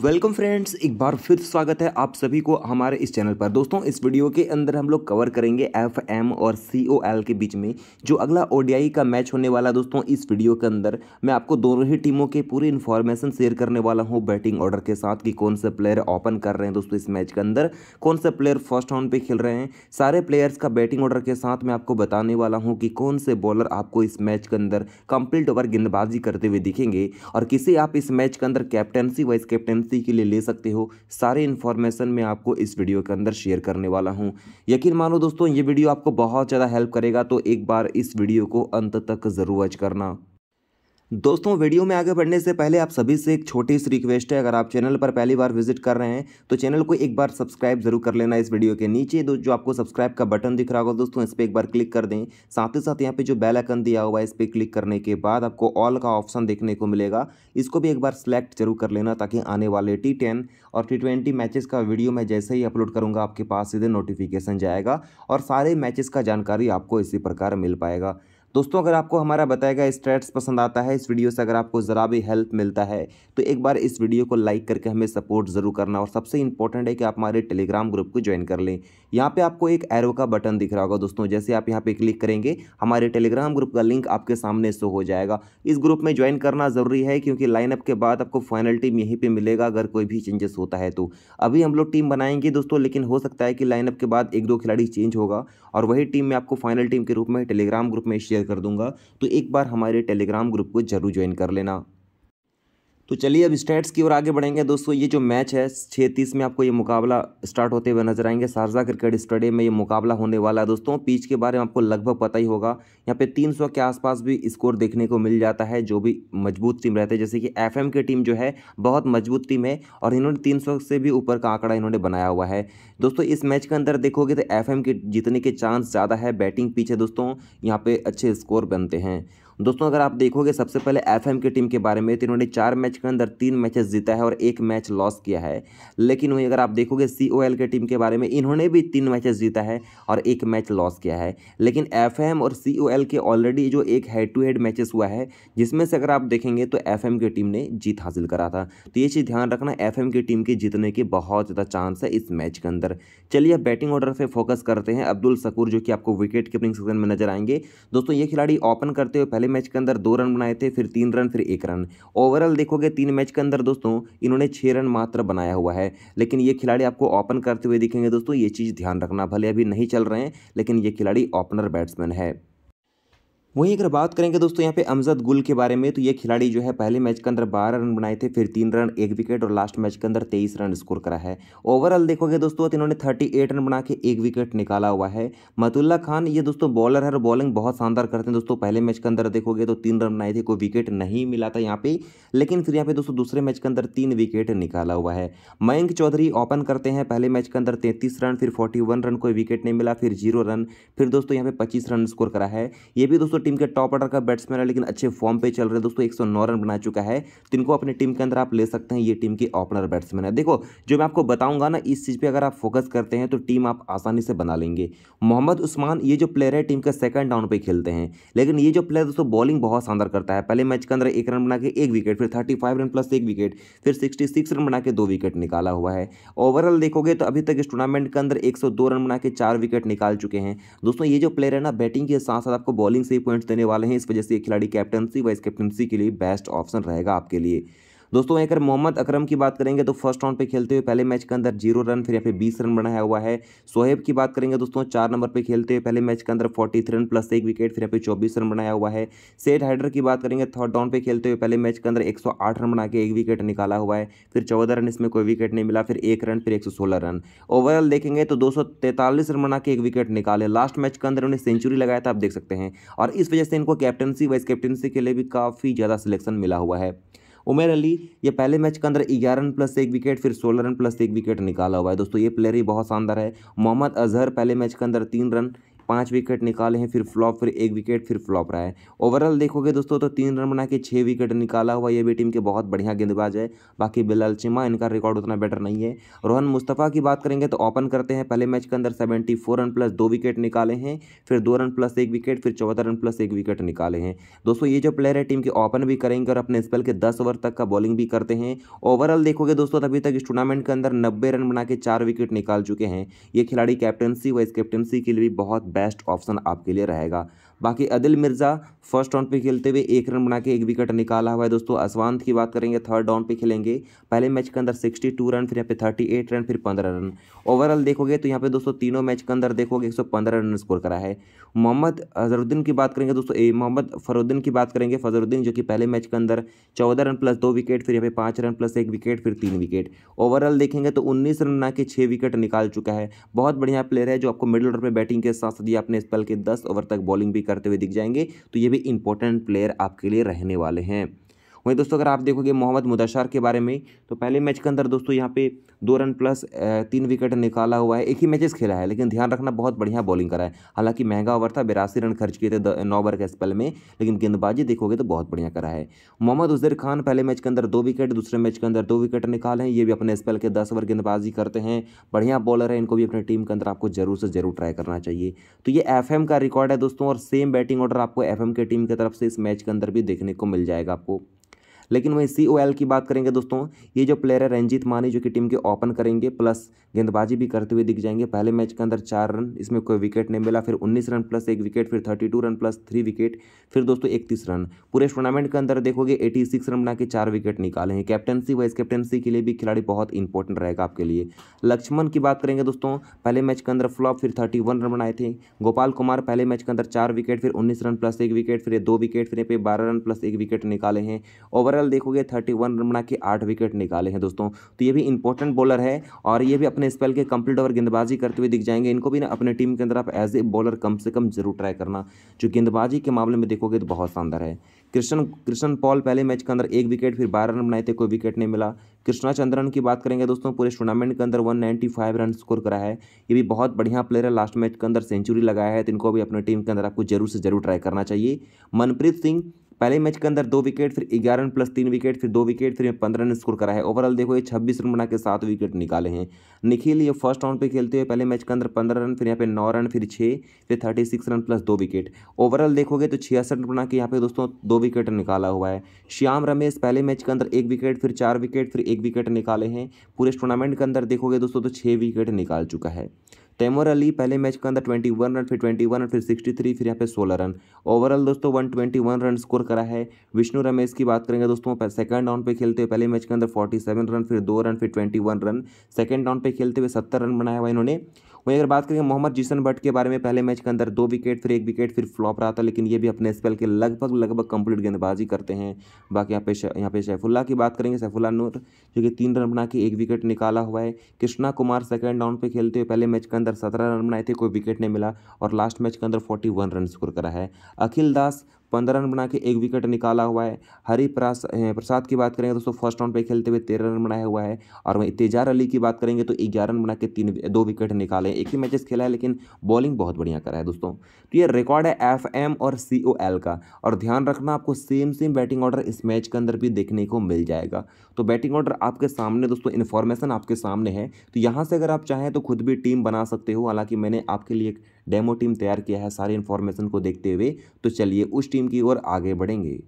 welcome तो friends एक बार फिर स्वागत है आप सभी को हमारे इस चैनल पर दोस्तों इस वीडियो के अंदर हम लोग कवर करेंगे एफ एम और सी ओ एल के बीच में जो अगला ओ डी आई का मैच होने वाला दोस्तों इस वीडियो के अंदर मैं आपको दोनों ही टीमों के पूरी इन्फॉर्मेशन शेयर करने वाला हूँ बैटिंग ऑर्डर के साथ कि कौन से प्लेयर ओपन कर रहे हैं दोस्तों इस मैच के अंदर कौन से प्लेयर फर्स्ट राउंड पर खेल रहे हैं सारे प्लेयर्स का बैटिंग ऑर्डर के साथ मैं आपको बताने वाला हूँ कि कौन से बॉलर आपको इस मैच के अंदर कंप्लीट ओवर गेंदबाजी करते हुए दिखेंगे और किसे आप इस मैच के अंदर कैप्टनसी वाइस कैप्टन एमसी के लिए ले सकते हो सारे इन्फॉर्मेशन मैं आपको इस वीडियो के अंदर शेयर करने वाला हूँ यकीन मानो दोस्तों ये वीडियो आपको बहुत ज़्यादा हेल्प करेगा तो एक बार इस वीडियो को अंत तक ज़रूर वॉच करना दोस्तों वीडियो में आगे बढ़ने से पहले आप सभी से एक छोटी सी रिक्वेस्ट है अगर आप चैनल पर पहली बार विजिट कर रहे हैं तो चैनल को एक बार सब्सक्राइब जरूर कर लेना इस वीडियो के नीचे जो आपको सब्सक्राइब का बटन दिख रहा होगा दोस्तों इस पर एक बार क्लिक कर दें साथ ही साथ यहाँ पे जो बेल आइकन दिया हुआ है इस पर क्लिक करने के बाद आपको ऑल का ऑप्शन देखने को मिलेगा इसको भी एक बार सेलेक्ट जरूर कर लेना ताकि आने वाले टी टेन और टी ट्वेंटी मैचेस का वीडियो मैं जैसे ही अपलोड करूँगा आपके पास सीधे नोटिफिकेशन जाएगा और सारे मैचेस का जानकारी आपको इसी प्रकार मिल पाएगा दोस्तों अगर आपको हमारा बताया गया स्ट्रेट्स पसंद आता है इस वीडियो से अगर आपको ज़रा भी हेल्प मिलता है तो एक बार इस वीडियो को लाइक करके हमें सपोर्ट ज़रूर करना और सबसे इंपॉर्टेंट है कि आप हमारे टेलीग्राम ग्रुप को ज्वाइन कर लें यहाँ पर आपको एक एरो का बटन दिख रहा होगा दोस्तों जैसे आप यहाँ पर क्लिक करेंगे हमारे टेलीग्राम ग्रुप का लिंक आपके सामने शो हो जाएगा इस ग्रुप में ज्वाइन करना ज़रूरी है क्योंकि लाइनअप के बाद आपको फाइनल टीम यहीं पर मिलेगा अगर कोई भी चेंजेस होता है तो अभी हम लोग टीम बनाएंगे दोस्तों लेकिन हो सकता है कि लाइनअप के बाद एक दो खिलाड़ी चेंज होगा और वही टीम में आपको फाइनल टीम के रूप में टेलीग्राम ग्रुप में शेयर शेयर कर दूंगा तो एक बार हमारे टेलीग्राम ग्रुप को जरूर ज्वाइन कर लेना तो चलिए अब स्टेट्स की ओर आगे बढ़ेंगे दोस्तों ये जो मैच है छः तीस में आपको ये मुकाबला स्टार्ट होते हुए नजर आएंगे शारजा क्रिकेट स्टेडियम में ये मुकाबला होने वाला है दोस्तों पीच के बारे में आपको लगभग पता ही होगा यहाँ पे 300 के आसपास भी स्कोर देखने को मिल जाता है जो भी मजबूत टीम रहते हैं जैसे कि एफ की टीम जो है बहुत मजबूत टीम है और इन्होंने तीन से भी ऊपर का आंकड़ा इन्होंने बनाया हुआ है दोस्तों इस मैच के अंदर देखोगे तो एफ के जीतने के चांस ज़्यादा है बैटिंग पीछे दोस्तों यहाँ पर अच्छे स्कोर बनते हैं दोस्तों अगर आप देखोगे सबसे पहले एफ की टीम के बारे में तो इन्होंने चार मैच के अंदर तीन मैचेस जीता है और एक मैच लॉस किया है लेकिन वहीं अगर आप देखोगे सी के टीम के बारे में इन्होंने भी तीन मैचेस जीता है और एक मैच लॉस किया है लेकिन एफ और सी के ऑलरेडी जो एक हेड टू हेड मैचेस हुआ है जिसमें से अगर आप देखेंगे तो एफ की टीम ने जीत हासिल करा था तो ये चीज़ ध्यान रखना एफ की टीम के जीतने के बहुत ज़्यादा चांस है इस मैच के अंदर चलिए अब बैटिंग ऑर्डर पर फोकस करते हैं अब्दुल सकूर जो कि आपको विकेट कीपिंग सेक्शन में नजर आएंगे दोस्तों ये खिलाड़ी ओपन करते हुए पहले मैच के अंदर दो रन बनाए थे फिर तीन रन फिर एक रन ओवरऑल देखोगे तीन मैच के अंदर दोस्तों इन्होंने छः रन मात्र बनाया हुआ है लेकिन ये खिलाड़ी आपको ओपन करते हुए दिखेंगे दोस्तों ये चीज़ ध्यान रखना भले अभी नहीं चल रहे हैं लेकिन ये खिलाड़ी ओपनर बैट्समैन है वहीं अगर बात करेंगे दोस्तों यहाँ पे अमजद गुल के बारे में तो ये खिलाड़ी जो है पहले मैच के अंदर बारह रन बनाए थे फिर तीन रन एक विकेट और लास्ट मैच के अंदर तेईस रन स्कोर करा है ओवरऑल देखोगे दोस्तों तो इन्होंने थर्टी एट रन बना के एक विकेट निकाला हुआ है मतुल्ला खान ये दोस्तों बॉलर है और बॉलिंग बहुत शानदार करते हैं दोस्तों पहले मैच के अंदर देखोगे तो तीन रन बनाए थे कोई विकेट नहीं मिला था यहाँ पे लेकिन फिर यहाँ पे दोस्तों दूसरे मैच के अंदर तीन विकेट निकाला हुआ है मयंक चौधरी ओपन करते हैं पहले मैच के अंदर तैंतीस रन फिर फोर्टी रन कोई विकेट नहीं मिला फिर जीरो रन फिर दोस्तों यहाँ पे पच्चीस रन स्कोर करा है ये भी दोस्तों टीम के टॉप ऑर्डर का बैट्समैन है लेकिन अच्छे फॉर्म पे चल रहे हैं दोस्तों 109 रन बना चुका है तो इनको अपनी टीम के अंदर आप ले सकते हैं ये टीम के ओपनर बैट्समैन है देखो जो मैं आपको बताऊंगा ना इस चीज़ पर अगर आप फोकस करते हैं तो टीम आप आसानी से बना लेंगे मोहम्मद उस्मान ये जो प्लेयर है टीम का सेकंड डाउन पर खेलते हैं लेकिन ये जो प्लेयर दोस्तों बॉलिंग बहुत शानदार करता है पहले मैच के अंदर एक रन बना के एक विकेट फिर थर्टी रन प्लस एक विकेट फिर सिक्सटी रन बना के दो विकेट निकाला हुआ है ओवरऑल देखोगे तो अभी तक इस टूर्नामेंट के अंदर एक रन बना के चार विकेट निकाल चुके हैं दोस्तों ये जो प्लेयर है ना बैटिंग के साथ साथ आपको बॉलिंग से भी पॉइंट्स देने वाले हैं इस वजह से ये खिलाड़ी कैप्टनसी वाइस कैप्टनसी के लिए बेस्ट ऑप्शन रहेगा आपके लिए दोस्तों वहीं अगर मोहम्मद अकरम की बात करेंगे तो फर्स्ट राउंड पर खेलते हुए पहले मैच के अंदर जीरो रन फिर यहाँ पे बीस रन बनाया हुआ है सोहेब की बात करेंगे दोस्तों चार नंबर पर खेलते हुए पहले मैच के अंदर फोर्टी रन प्लस एक विकेट फिर यहाँ पे चौबीस रन बनाया हुआ है सेठ हैडर की बात करेंगे थर्ड डाउन पर खेलते हुए पहले मैच के अंदर एक रन बना के एक विकेट निकाला हुआ है फिर चौदह रन इसमें कोई विकेट नहीं मिला फिर एक रन फिर एक रन ओवरऑल देखेंगे तो दो रन बना के एक विकेट निकाले लास्ट मैच के अंदर उन्हें सेंचुरी लगाया था आप देख सकते हैं और इस वजह से इनको कैप्टनसी वाइस कैप्टनसी के लिए भी काफ़ी ज़्यादा सिलेक्शन मिला हुआ है उमेर अली ये पहले मैच के अंदर ग्यारह रन प्लस एक विकेट फिर सोलह रन प्लस एक विकेट निकाला हुआ है दोस्तों ये प्लेयर ही बहुत शानदार है मोहम्मद अजहर पहले मैच के अंदर तीन रन पाँच विकेट निकाले हैं फिर फ्लॉप फिर एक विकेट फिर फ्लॉप रहा है ओवरऑल देखोगे दोस्तों तो तीन रन बना के छः विकेट निकाला हुआ ये भी टीम के बहुत बढ़िया गेंदबाज है बाकी बिलाल चिमा इनका रिकॉर्ड उतना बेटर नहीं है रोहन मुस्तफ़ा की बात करेंगे तो ओपन करते हैं पहले मैच के अंदर सेवेंटी रन प्लस दो विकेट निकाले हैं फिर दो रन प्लस एक विकेट फिर चौदह रन प्लस एक विकेट निकाले हैं दोस्तों ये जो प्लेयर है टीम के ओपन भी करेंगे और अपने स्पेल के दस ओवर तक का बॉलिंग भी करते हैं ओवरऑल देखोगे दोस्तों अभी तक इस टूर्नामेंट के अंदर नब्बे रन बना के चार विकेट निकाल चुके हैं ये खिलाड़ी कैप्टनसी वाइस कैप्टनसी के लिए भी बहुत बेस्ट ऑप्शन आपके लिए रहेगा बाकी अदिल मिर्ज़ा फर्स्ट राउंड पे खेलते हुए एक रन बना के एक विकेट निकाला हुआ है दोस्तों असवान की बात करेंगे थर्ड राउंड पे खेलेंगे पहले मैच के अंदर सिक्सटी टू रन फिर यहाँ पे थर्टी एट रन फिर पंद्रह रन ओवरऑल देखोगे तो यहाँ पे दोस्तों तीनों मैच के अंदर देखोगे एक सौ पंद्रह रन स्कोर करा है मोहम्मद अजहरुद्दीन की बात करेंगे दोस्तों मोहम्मद फरुद्दीन की बात करेंगे फजरुद्दीन जो कि पहले मैच के अंदर चौदह रन प्लस दो विकेट फिर यहाँ पे पाँच रन प्लस एक विकेट फिर तीन विकेट ओवरऑल देखेंगे तो उन्नीस रन बना के छः विकेट निकाल चुका है बहुत बढ़िया प्लेयर है जो आपको मिडिल ऑर्डर पर बैटिंग के साथ साथ दिया अपने स्पेल के दस ओवर तक बॉलिंग भी कर करते हुए दिख जाएंगे तो ये भी इंपॉर्टेंट प्लेयर आपके लिए रहने वाले हैं वहीं दोस्तों अगर आप देखोगे मोहम्मद मुदशार के बारे में तो पहले मैच के अंदर दोस्तों यहाँ पे दो रन प्लस तीन विकेट निकाला हुआ है एक ही मैचेस खेला है लेकिन ध्यान रखना बहुत बढ़िया बॉलिंग करा है हालांकि महंगा ओवर था बिरासी रन खर्च किए थे नौ ओवर के स्पेल में लेकिन गेंदबाजी देखोगे तो बहुत बढ़िया करा है मोहम्मद उजर खान पहले मैच के अंदर दो विकेट दूसरे मैच के अंदर दो विकेट निकाले हैं ये भी अपने स्पेल के दस ओवर गेंदबाजी करते हैं बढ़िया बॉलर है इनको भी अपनी टीम के अंदर आपको जरूर से जरूर ट्राई करना चाहिए तो ये एफ का रिकॉर्ड है दोस्तों और सेम बैटिंग ऑर्डर आपको एफ के टीम की तरफ से इस मैच के अंदर भी देखने को मिल जाएगा आपको लेकिन वहीं सी की बात करेंगे दोस्तों ये जो प्लेयर है रंजीत मानी जो कि टीम के ओपन करेंगे प्लस गेंदबाजी भी करते हुए दिख जाएंगे पहले मैच के अंदर चार रन इसमें कोई विकेट नहीं मिला फिर उन्नीस रन प्लस एक विकेट फिर thirty two run plus three wicket फिर दोस्तों इकतीस रन पूरे टूर्नामेंट के अंदर देखोगे एटी सिक्स रन बना के चार विकेट निकाले हैं कैप्टनसी वाइस कैप्टनसी के लिए भी खिलाड़ी बहुत इंपॉर्टेंट रहेगा आपके लिए लक्ष्मण की बात करेंगे दोस्तों पहले मैच के अंदर फ्लॉप फिर थर्टी वन रन बनाए थे गोपाल कुमार पहले मैच के अंदर चार विकेट फिर उन्नीस रन प्लस एक विकेट फिर दो विकेट फिर पे बारह रन प्लस एक विकेट निकाले हैं ओवरऑल ओवरऑल देखोगे थर्टी वन रन बना के आठ विकेट निकाले हैं दोस्तों तो ये भी इंपॉर्टेंट बॉलर है और ये भी अपने स्पेल के कंप्लीट ओवर गेंदबाजी करते हुए दिख जाएंगे इनको भी ना अपने टीम के अंदर आप एज ए बॉलर कम से कम जरूर ट्राई करना जो गेंदबाजी के मामले में देखोगे तो बहुत शानदार है कृष्ण कृष्ण पॉल पहले मैच के अंदर एक विकेट फिर बारह रन बनाए थे कोई विकेट नहीं मिला कृष्णा चंद्रन की बात करेंगे दोस्तों पूरे टूर्नामेंट के अंदर 195 रन स्कोर करा है ये भी बहुत बढ़िया प्लेयर है लास्ट मैच के अंदर सेंचुरी लगाया है तो इनको भी अपने टीम के अंदर आपको जरूर से जरूर ट्राई करना चाहिए मनप्रीत सिंह पहले मैच के अंदर दो विकेट फिर ग्यारह रन प्लस तीन विकेट फिर दो विकेट फिर पंद्रह रन स्कोर करा है ओवरऑल देखो ये छब्बीस रन बना के सात विकेट निकाले हैं निखिल ये फर्स्ट राउंड पे खेलते हुए पहले मैच के अंदर पंद्रह रन फिर यहाँ पे नौ रन फिर छः फिर थर्टी सिक्स रन प्लस दो विकेट ओवरऑल देखोगे तो छियासठ रन बना के यहाँ पे दोस्तों दो विकेट निकाला हुआ है श्याम रमेश पहले मैच के अंदर एक विकेट फिर चार विकेट फिर एक विकेट निकाले हैं पूरे टूर्नामेंट के अंदर देखोगे दोस्तों तो छः विकेट निकाल चुका है तैमूर अली पहले मैच के अंदर ट्वेंटी वन रन फिर ट्वेंटी वन रन फिर सिक्सटी थ्री फिर यहाँ पे सोलह रन ओवरऑल दोस्तों one twenty one run score करा है विष्णु रमेश की बात करेंगे दोस्तों सेकंड राउंड पे खेलते हुए पहले मैच के अंदर फोर्टी सेवन रन फिर दो रन फिर twenty one run second round पे खेलते हुए सत्तर रन बनाया हुआ इन्होंने वहीं अगर बात करें मोहम्मद जीसन भट्ट के बारे में पहले मैच के अंदर दो विकेट फिर एक विकेट फिर फ्लॉप रहा था लेकिन ये भी अपने स्पेल के लगभग लगभग कंप्लीट गेंदबाजी करते हैं बाकी यहाँ पे यहाँ पे सैफुल्ला की बात करेंगे सैफुल्ला नूर जो कि तीन रन बना के एक विकेट निकाला हुआ है कृष्णा कुमार सेकेंड राउंड पर खेलते हुए पहले मैच के अंदर सत्रह रन बनाए थे कोई विकेट नहीं मिला और लास्ट मैच के अंदर फोर्टी वन रन स्कोर करा है अखिल दास पंद्रह रन बना के एक विकेट निकाला हुआ है हरी प्रसाद की बात करेंगे दोस्तों फर्स्ट राउंड पे खेलते हुए तेरह रन बनाया हुआ है और वहीं तेजार अली की बात करेंगे तो ग्यारह रन बना के तीन दो विकेट निकाले एक ही मैचेस खेला है लेकिन बॉलिंग बहुत बढ़िया करा है दोस्तों तो ये रिकॉर्ड है एफ और सी का और ध्यान रखना आपको सेम सेम बैटिंग ऑर्डर इस मैच के अंदर भी देखने को मिल जाएगा तो बैटिंग ऑर्डर आपके सामने दोस्तों इन्फॉर्मेशन आपके सामने है तो यहाँ से अगर आप चाहें तो खुद भी टीम बना सकते हो हालांकि मैंने आपके लिए डेमो टीम तैयार किया है सारी इन्फॉर्मेशन को देखते हुए तो चलिए उस टीम की ओर आगे बढ़ेंगे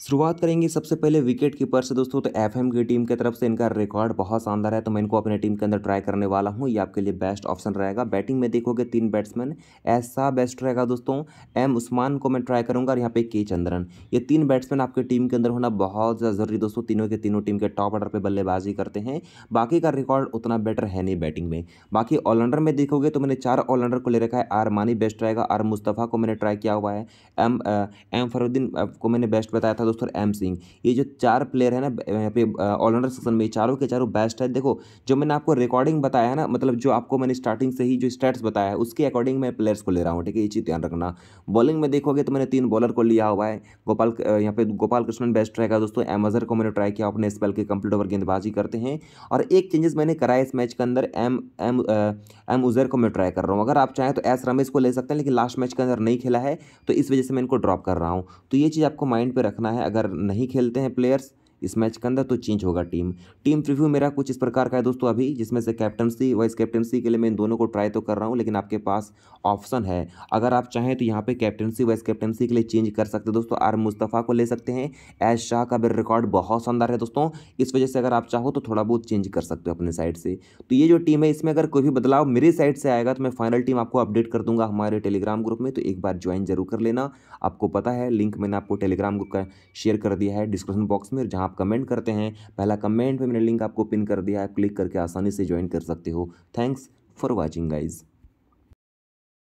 शुरुआत करेंगे सबसे पहले विकेट कीपर से दोस्तों तो एफ की टीम की तरफ से इनका रिकॉर्ड बहुत शानदार है तो मैं इनको अपने टीम के अंदर ट्राई करने वाला हूँ ये आपके लिए बेस्ट ऑप्शन रहेगा बैटिंग में देखोगे तीन बैट्समैन ऐसा बेस्ट रहेगा दोस्तों एम उस्मान को मैं ट्राई करूँगा और यहाँ पे के चंद्रन ये तीन बैट्समैन आपके टीम के अंदर होना बहुत ज़्यादा जरूरी दोस्तों तीनों के तीनों टीम के टॉप ऑर्डर पर बल्लेबाजी करते हैं बाकी का रिकॉर्ड उतना बेटर है नहीं बैटिंग में बाकी ऑलराउंडर में देखोगे तो मैंने चार ऑलराउंडर को ले रखा है आर मानी बेस्ट रहेगा आर मुस्तफ़ा को मैंने ट्राई किया हुआ है एम एम फरुद्दीन को मैंने बेस्ट बताया था दोस्तों एम सिंह ये जो चार प्लेयर है ना यहाँ पे ऑलराउंडर सेक्शन में चारों के चारों बेस्ट है देखो जो मैंने आपको रिकॉर्डिंग बताया है ना मतलब जो आपको मैंने स्टार्टिंग से ही जो स्टेट्स बताया है उसके अकॉर्डिंग मैं प्लेयर्स को ले रहा हूँ ठीक है ये चीज़ ध्यान रखना बॉलिंग में देखोगे तो मैंने तीन बॉलर को लिया हुआ है गोपाल यहाँ पे गोपाल कृष्णन बेस्ट रहेगा दोस्तों एम अजहर को मैंने ट्राई किया अपने स्पेल के कंप्लीट ओवर गेंदबाजी करते हैं और एक चेंजेस मैंने कराया इस मैच के अंदर एम एम एम उजर को मैं ट्राई कर रहा हूँ अगर आप चाहें तो एस रमेश को ले सकते हैं लेकिन लास्ट मैच के अंदर नहीं खेला है तो इस वजह से मैं इनको ड्रॉप कर रहा हूँ तो ये चीज़ आपको माइंड पर रखना है है अगर नहीं खेलते हैं प्लेयर्स इस मैच के अंदर तो चेंज होगा टीम टीम प्रिव्यू मेरा कुछ इस प्रकार का है दोस्तों अभी जिसमें से कैप्टनसी वाइस कैप्टनसी के लिए मैं इन दोनों को ट्राई तो कर रहा हूँ लेकिन आपके पास ऑप्शन है अगर आप चाहें तो यहाँ पे कैप्टनसी वाइस कैप्टनसी के लिए चेंज कर सकते हैं दोस्तों आर मुस्तफ़ा को ले सकते हैं एज शाह का भी रिकॉर्ड बहुत शानदार है दोस्तों इस वजह से अगर आप चाहो तो थोड़ा बहुत चेंज कर सकते हो अपने साइड से तो ये जो टीम है इसमें अगर कोई भी बदलाव मेरी साइड से आएगा तो मैं फाइनल टीम आपको अपडेट कर दूंगा हमारे टेलीग्राम ग्रुप में तो एक बार ज्वाइन जरूर कर लेना आपको पता है लिंक मैंने आपको टेलीग्राम ग्रुप का शेयर कर दिया है डिस्क्रिप्शन बॉक्स में जहाँ आप कमेंट करते हैं पहला कमेंट में मैंने लिंक आपको पिन कर दिया है क्लिक करके आसानी से ज्वाइन कर सकते हो थैंक्स फॉर वॉचिंग गाइज़